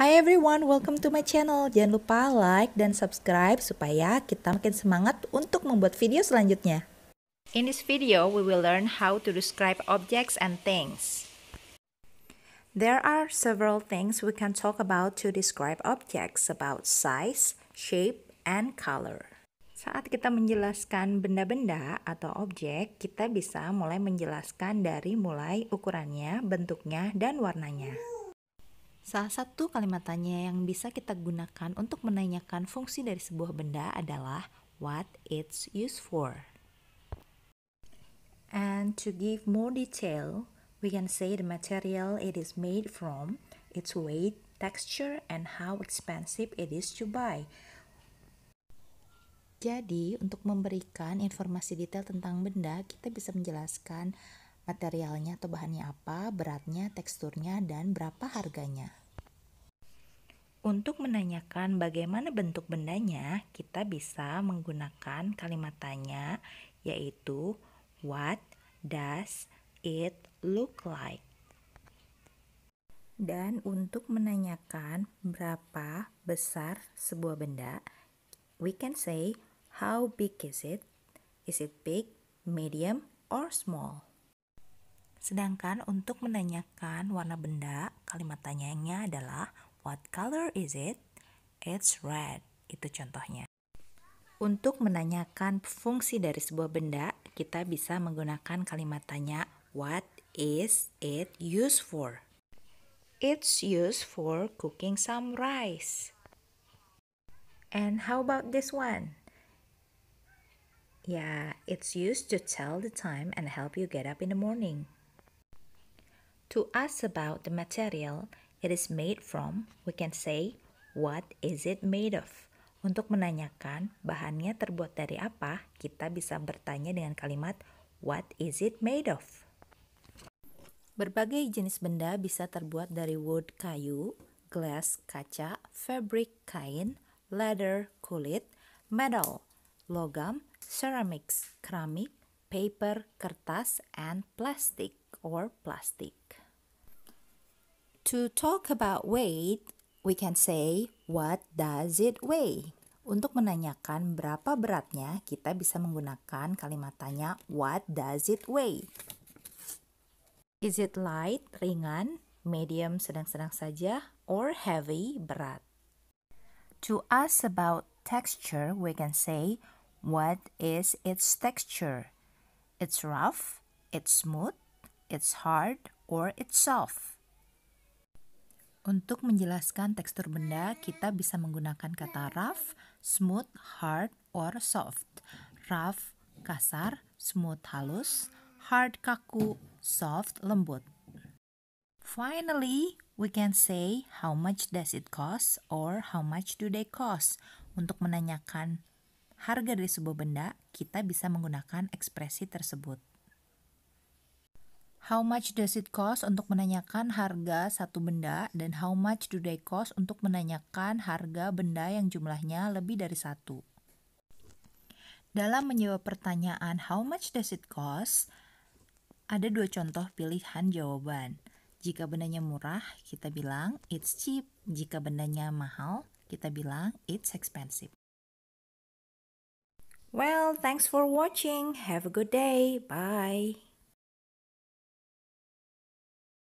Hai everyone, welcome to my channel. Jangan lupa like dan subscribe supaya kita makin semangat untuk membuat video selanjutnya. In this video, we will learn how to describe objects and things. There are several things we can talk about to describe objects about size, shape, and color. Saat kita menjelaskan benda-benda atau objek, kita bisa mulai menjelaskan dari mulai ukurannya, bentuknya, dan warnanya. Salah satu kalimat tanya yang bisa kita gunakan untuk menanyakan fungsi dari sebuah benda adalah what it's used for. And to give more detail, we can say the material it is made from, its weight, texture, and how expensive it is to buy. Jadi, untuk memberikan informasi detail tentang benda, kita bisa menjelaskan materialnya atau bahannya apa, beratnya, teksturnya, dan berapa harganya. Untuk menanyakan bagaimana bentuk bendanya, kita bisa menggunakan kalimat tanya yaitu what does it look like? Dan untuk menanyakan berapa besar sebuah benda, we can say how big is it? Is it big, medium, or small? Sedangkan untuk menanyakan warna benda, kalimat tanyanya adalah What color is it? It's red. Itu contohnya. Untuk menanyakan fungsi dari sebuah benda, kita bisa menggunakan kalimat tanya What is it used for? It's used for cooking some rice. And how about this one? Yeah, it's used to tell the time and help you get up in the morning. To ask about the material, it is made from, we can say what is it made of. Untuk menanyakan bahannya terbuat dari apa, kita bisa bertanya dengan kalimat what is it made of. Berbagai jenis benda bisa terbuat dari wood kayu, glass kaca, fabric kain, leather kulit, metal logam, ceramics keramik, paper kertas, and plastic or plastic. To talk about weight, we can say what does it weigh? Untuk menanyakan berapa beratnya, kita bisa menggunakan kalimat tanya what does it weigh? Is it light, ringan, medium, sedang-sedang saja, or heavy, berat? To ask about texture, we can say what is its texture? It's rough, it's smooth, it's hard, or it's soft. Untuk menjelaskan tekstur benda, kita bisa menggunakan kata rough, smooth, hard, or soft. Rough, kasar, smooth, halus, hard, kaku, soft, lembut. Finally, we can say how much does it cost or how much do they cost. Untuk menanyakan harga dari sebuah benda, kita bisa menggunakan ekspresi tersebut. How much does it cost untuk menanyakan harga satu benda dan how much do they cost untuk menanyakan harga benda yang jumlahnya lebih dari satu. Dalam menjawab pertanyaan how much does it cost, ada dua contoh pilihan jawaban. Jika bendanya murah, kita bilang it's cheap. Jika bendanya mahal, kita bilang it's expensive. Well, thanks for watching. Have a good day. Bye.